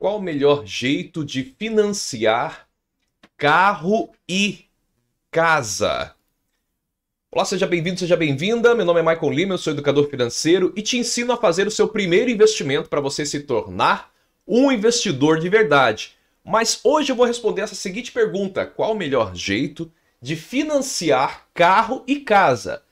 qual o melhor jeito de financiar carro e casa? Olá, seja bem-vindo, seja bem-vinda. Meu nome é Michael Lima, eu sou educador financeiro e te ensino a fazer o seu primeiro investimento para você se tornar um investidor de verdade. Mas hoje eu vou responder essa seguinte pergunta: qual o melhor jeito de financiar carro e casa?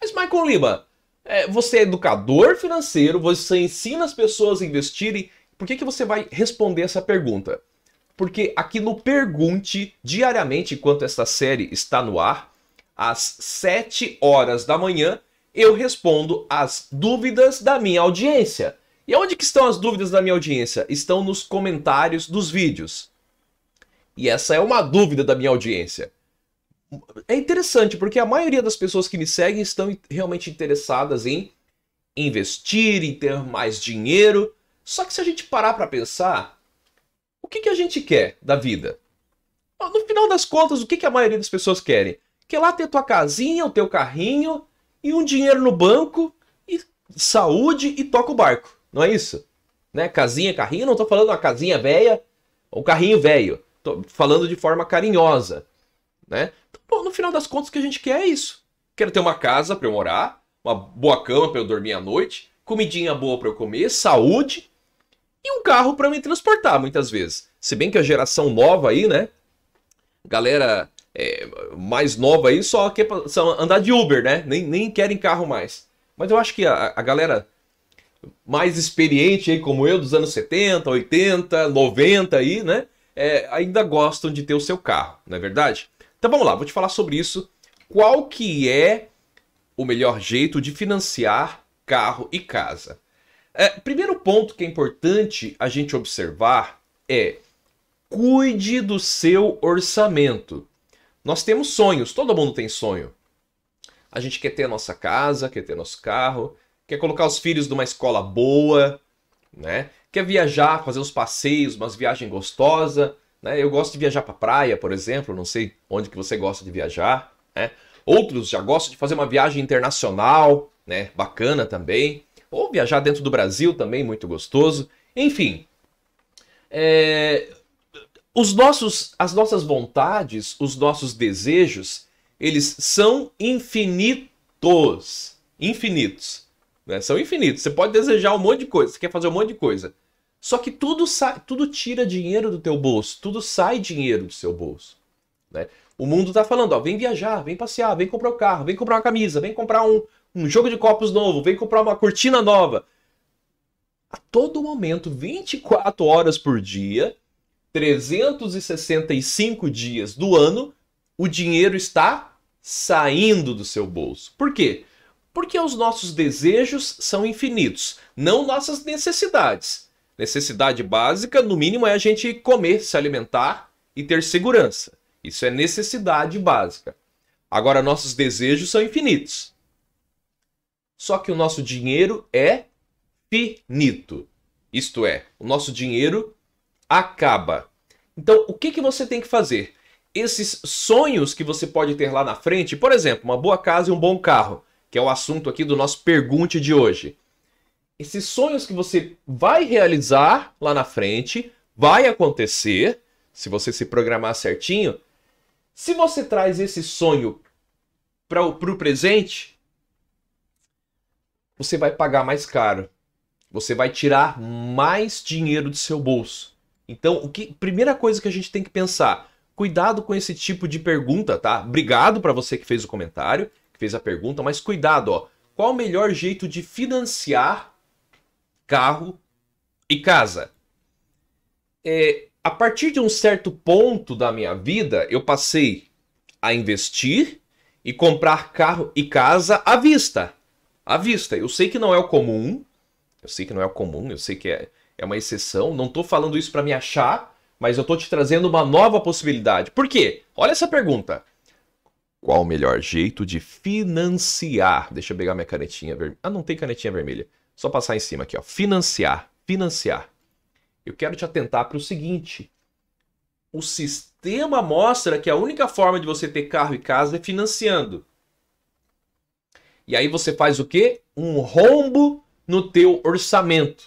Mas, Michael Lima, é, você é educador financeiro, você ensina as pessoas a investirem por que, que você vai responder essa pergunta? Porque aqui no Pergunte, diariamente, enquanto esta série está no ar, às 7 horas da manhã, eu respondo as dúvidas da minha audiência. E onde que estão as dúvidas da minha audiência? Estão nos comentários dos vídeos. E essa é uma dúvida da minha audiência. É interessante, porque a maioria das pessoas que me seguem estão realmente interessadas em investir, em ter mais dinheiro, só que se a gente parar para pensar, o que, que a gente quer da vida? No final das contas, o que, que a maioria das pessoas querem? Quer lá ter tua casinha, o teu carrinho e um dinheiro no banco e saúde e toca o barco. Não é isso? Né? Casinha, carrinho, não estou falando uma casinha velha ou um carrinho velho. Tô falando de forma carinhosa. Né? Então, bom, no final das contas, o que a gente quer é isso. Quero ter uma casa para eu morar, uma boa cama para eu dormir à noite, comidinha boa para eu comer, saúde e um carro para me transportar muitas vezes. Se bem que a geração nova aí, né? Galera é, mais nova aí só quer andar de Uber, né? Nem, nem querem carro mais. Mas eu acho que a, a galera mais experiente aí, como eu, dos anos 70, 80, 90 aí, né? É, ainda gostam de ter o seu carro, não é verdade? Então vamos lá, vou te falar sobre isso. Qual que é o melhor jeito de financiar carro e casa? É, primeiro ponto que é importante a gente observar é cuide do seu orçamento. Nós temos sonhos, todo mundo tem sonho. A gente quer ter a nossa casa, quer ter nosso carro, quer colocar os filhos numa escola boa, né? Quer viajar, fazer uns passeios, umas viagens gostosas, né? Eu gosto de viajar para praia, por exemplo, não sei onde que você gosta de viajar, né? Outros já gostam de fazer uma viagem internacional, né? Bacana também. Ou viajar dentro do Brasil também, muito gostoso. Enfim, é... os nossos, as nossas vontades, os nossos desejos, eles são infinitos. Infinitos. Né? São infinitos. Você pode desejar um monte de coisa, você quer fazer um monte de coisa. Só que tudo, sai, tudo tira dinheiro do teu bolso, tudo sai dinheiro do seu bolso. Né? O mundo está falando, ó, vem viajar, vem passear, vem comprar um carro, vem comprar uma camisa, vem comprar um, um jogo de copos novo, vem comprar uma cortina nova. A todo momento, 24 horas por dia, 365 dias do ano, o dinheiro está saindo do seu bolso. Por quê? Porque os nossos desejos são infinitos, não nossas necessidades. Necessidade básica, no mínimo, é a gente comer, se alimentar e ter segurança. Isso é necessidade básica. Agora, nossos desejos são infinitos. Só que o nosso dinheiro é finito. Isto é, o nosso dinheiro acaba. Então, o que, que você tem que fazer? Esses sonhos que você pode ter lá na frente, por exemplo, uma boa casa e um bom carro, que é o assunto aqui do nosso pergunte de hoje. Esses sonhos que você vai realizar lá na frente, vai acontecer, se você se programar certinho. Se você traz esse sonho para o presente, você vai pagar mais caro. Você vai tirar mais dinheiro do seu bolso. Então, o que primeira coisa que a gente tem que pensar, cuidado com esse tipo de pergunta, tá? Obrigado para você que fez o comentário, que fez a pergunta, mas cuidado, ó. Qual o melhor jeito de financiar carro e casa? É, a partir de um certo ponto da minha vida, eu passei a investir e comprar carro e casa à vista à vista. Eu sei que não é o comum, eu sei que não é o comum, eu sei que é, é uma exceção, não estou falando isso para me achar, mas eu estou te trazendo uma nova possibilidade. Por quê? Olha essa pergunta. Qual o melhor jeito de financiar? Deixa eu pegar minha canetinha vermelha. Ah, não tem canetinha vermelha. Só passar em cima aqui, ó. Financiar, financiar. Eu quero te atentar para o seguinte: o sistema mostra que a única forma de você ter carro e casa é financiando. E aí você faz o quê? Um rombo no teu orçamento.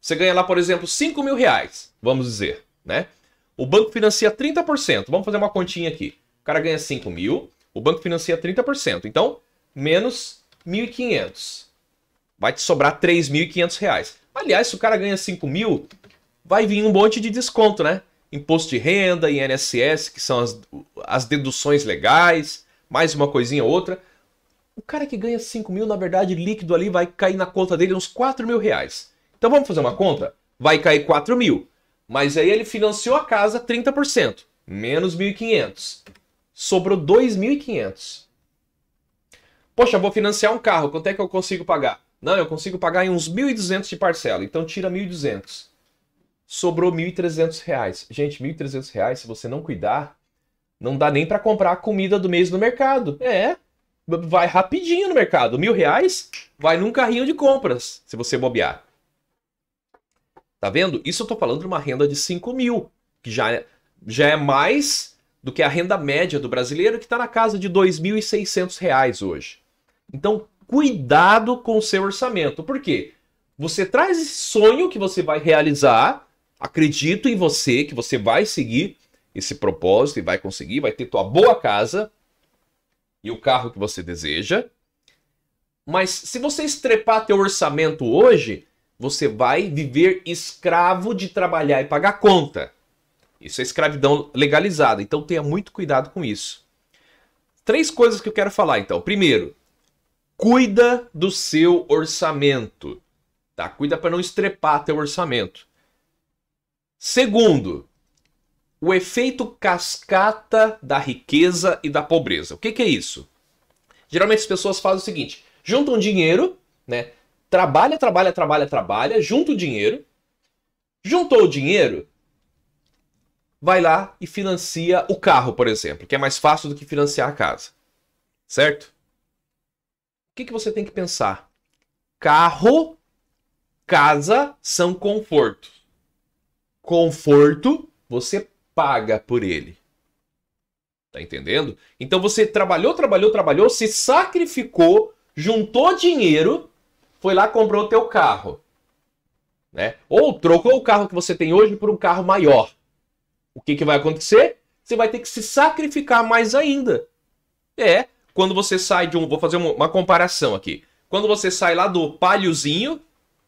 Você ganha lá, por exemplo, 5 mil reais, vamos dizer, né? O banco financia 30%. Vamos fazer uma continha aqui. O cara ganha 5 mil, o banco financia 30%. Então, menos 1.500. Vai te sobrar 3.500 reais. Aliás, se o cara ganha 5 mil, vai vir um monte de desconto, né? Imposto de renda, INSS, que são as, as deduções legais, mais uma coisinha ou outra o cara que ganha 5 mil, na verdade, líquido ali vai cair na conta dele uns 4 mil reais. Então vamos fazer uma conta? Vai cair 4 mil. Mas aí ele financiou a casa 30%, menos 1.500. Sobrou 2.500. Poxa, vou financiar um carro, quanto é que eu consigo pagar? Não, eu consigo pagar em uns 1.200 de parcela, então tira 1.200. Sobrou 1.300 reais. Gente, 1.300 reais, se você não cuidar, não dá nem para comprar a comida do mês no mercado. É, vai rapidinho no mercado. Mil reais vai num carrinho de compras, se você bobear. Tá vendo? Isso eu tô falando de uma renda de 5 mil, que já é, já é mais do que a renda média do brasileiro, que está na casa de seiscentos reais hoje. Então, cuidado com o seu orçamento. Por quê? Você traz esse sonho que você vai realizar, acredito em você, que você vai seguir esse propósito e vai conseguir, vai ter tua boa casa, e o carro que você deseja. Mas se você estrepar teu orçamento hoje, você vai viver escravo de trabalhar e pagar conta. Isso é escravidão legalizada, então tenha muito cuidado com isso. Três coisas que eu quero falar então. Primeiro, cuida do seu orçamento, tá? Cuida para não estrepar teu orçamento. Segundo, o efeito cascata da riqueza e da pobreza. O que, que é isso? Geralmente as pessoas fazem o seguinte: juntam dinheiro, né? Trabalha, trabalha, trabalha, trabalha, junta o dinheiro. Juntou o dinheiro, vai lá e financia o carro, por exemplo, que é mais fácil do que financiar a casa. Certo? O que, que você tem que pensar? Carro, casa são conforto. Conforto você paga por ele. Tá entendendo? Então você trabalhou, trabalhou, trabalhou, se sacrificou, juntou dinheiro, foi lá comprou o teu carro. Né? Ou trocou o carro que você tem hoje por um carro maior. O que, que vai acontecer? Você vai ter que se sacrificar mais ainda. É, quando você sai de um. Vou fazer uma, uma comparação aqui. Quando você sai lá do palhozinho,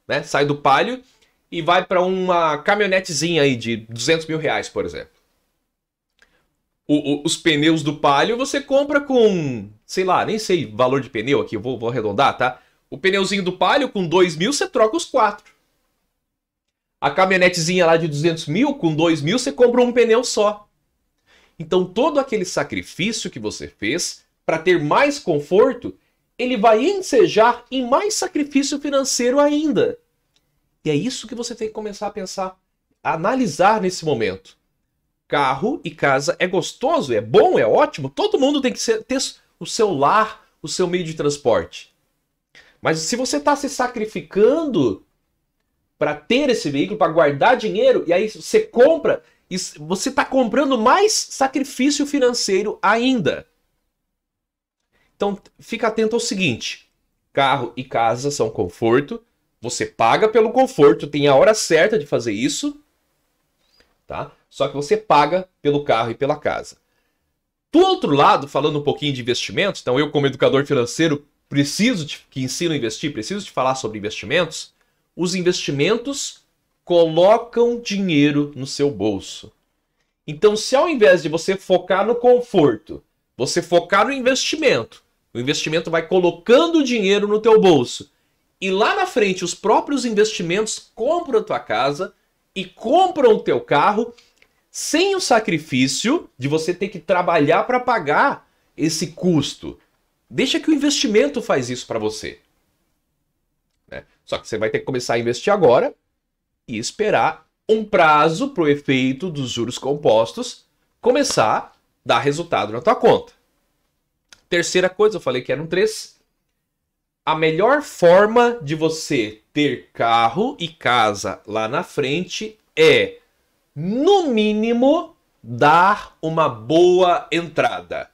né? Sai do palho e vai para uma caminhonetezinha aí de 200 mil reais, por exemplo o, o, os pneus do Palio você compra com, sei lá, nem sei valor de pneu aqui, eu vou, vou arredondar, tá? O pneuzinho do Palio com 2 mil você troca os quatro. A caminhonetezinha lá de 200 mil, com 2 mil você compra um pneu só. Então todo aquele sacrifício que você fez para ter mais conforto, ele vai ensejar em mais sacrifício financeiro ainda. E é isso que você tem que começar a pensar, a analisar nesse momento carro e casa é gostoso, é bom, é ótimo. Todo mundo tem que ser, ter o seu lar, o seu meio de transporte. Mas se você está se sacrificando para ter esse veículo, para guardar dinheiro, e aí você compra, você está comprando mais sacrifício financeiro ainda. Então, fica atento ao seguinte: carro e casa são conforto. Você paga pelo conforto, tem a hora certa de fazer isso, tá? Só que você paga pelo carro e pela casa. Do outro lado, falando um pouquinho de investimentos, então eu, como educador financeiro, preciso de, que ensino a investir, preciso te falar sobre investimentos. Os investimentos colocam dinheiro no seu bolso. Então, se ao invés de você focar no conforto, você focar no investimento, o investimento vai colocando dinheiro no teu bolso. E lá na frente, os próprios investimentos compram a tua casa e compram o teu carro sem o sacrifício de você ter que trabalhar para pagar esse custo. Deixa que o investimento faz isso para você. Né? Só que você vai ter que começar a investir agora e esperar um prazo para o efeito dos juros compostos começar a dar resultado na tua conta. Terceira coisa, eu falei que eram três. A melhor forma de você ter carro e casa lá na frente é no mínimo, dar uma boa entrada.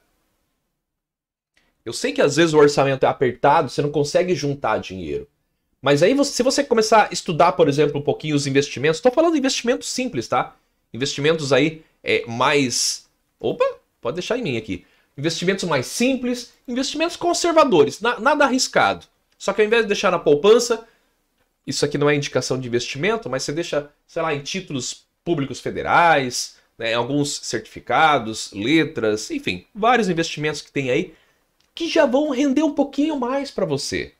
Eu sei que às vezes o orçamento é apertado, você não consegue juntar dinheiro. Mas aí, se você começar a estudar, por exemplo, um pouquinho os investimentos, estou falando de investimentos simples, tá? Investimentos aí é, mais. Opa, pode deixar em mim aqui. Investimentos mais simples, investimentos conservadores, na, nada arriscado. Só que ao invés de deixar na poupança, isso aqui não é indicação de investimento, mas você deixa, sei lá, em títulos públicos federais, né, alguns certificados, letras, enfim, vários investimentos que tem aí que já vão render um pouquinho mais para você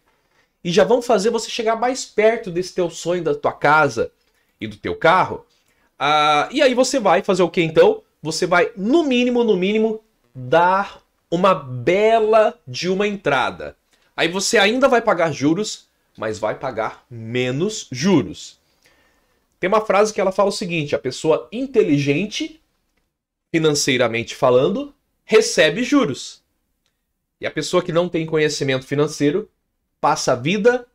e já vão fazer você chegar mais perto desse teu sonho da tua casa e do teu carro. Ah, e aí você vai fazer o que então? Você vai no mínimo, no mínimo, dar uma bela de uma entrada. Aí você ainda vai pagar juros, mas vai pagar menos juros. Tem uma frase que ela fala o seguinte: a pessoa inteligente, financeiramente falando, recebe juros. E a pessoa que não tem conhecimento financeiro passa a vida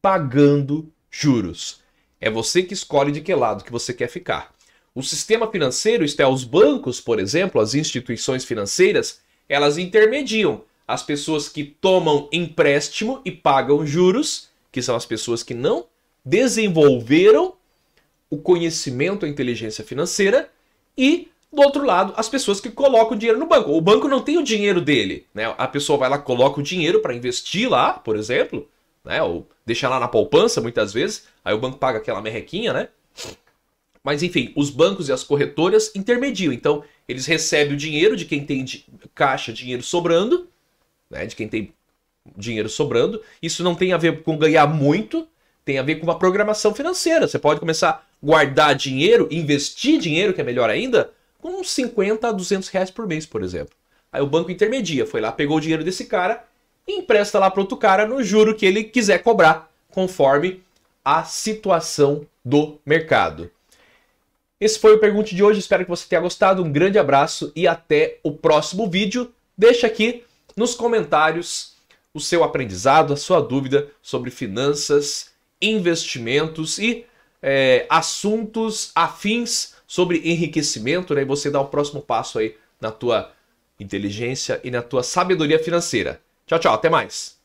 pagando juros. É você que escolhe de que lado que você quer ficar. O sistema financeiro, isto é, os bancos, por exemplo, as instituições financeiras, elas intermediam as pessoas que tomam empréstimo e pagam juros, que são as pessoas que não desenvolveram o conhecimento, a inteligência financeira e do outro lado, as pessoas que colocam dinheiro no banco. O banco não tem o dinheiro dele, né? A pessoa vai lá, coloca o dinheiro para investir lá, por exemplo, né? Ou deixar lá na poupança muitas vezes, aí o banco paga aquela merrequinha, né? Mas enfim, os bancos e as corretoras intermediam. Então, eles recebem o dinheiro de quem tem caixa, dinheiro sobrando, né? De quem tem dinheiro sobrando. Isso não tem a ver com ganhar muito, tem a ver com uma programação financeira. Você pode começar guardar dinheiro, investir dinheiro, que é melhor ainda, com uns 50 a 200 reais por mês, por exemplo. Aí o banco intermedia, foi lá, pegou o dinheiro desse cara e empresta lá para outro cara no juro que ele quiser cobrar, conforme a situação do mercado. Esse foi o Pergunte de hoje, espero que você tenha gostado. Um grande abraço e até o próximo vídeo. Deixa aqui nos comentários o seu aprendizado, a sua dúvida sobre finanças, investimentos e é, assuntos afins sobre enriquecimento, né? E você dá o próximo passo aí na tua inteligência e na tua sabedoria financeira. Tchau, tchau, até mais.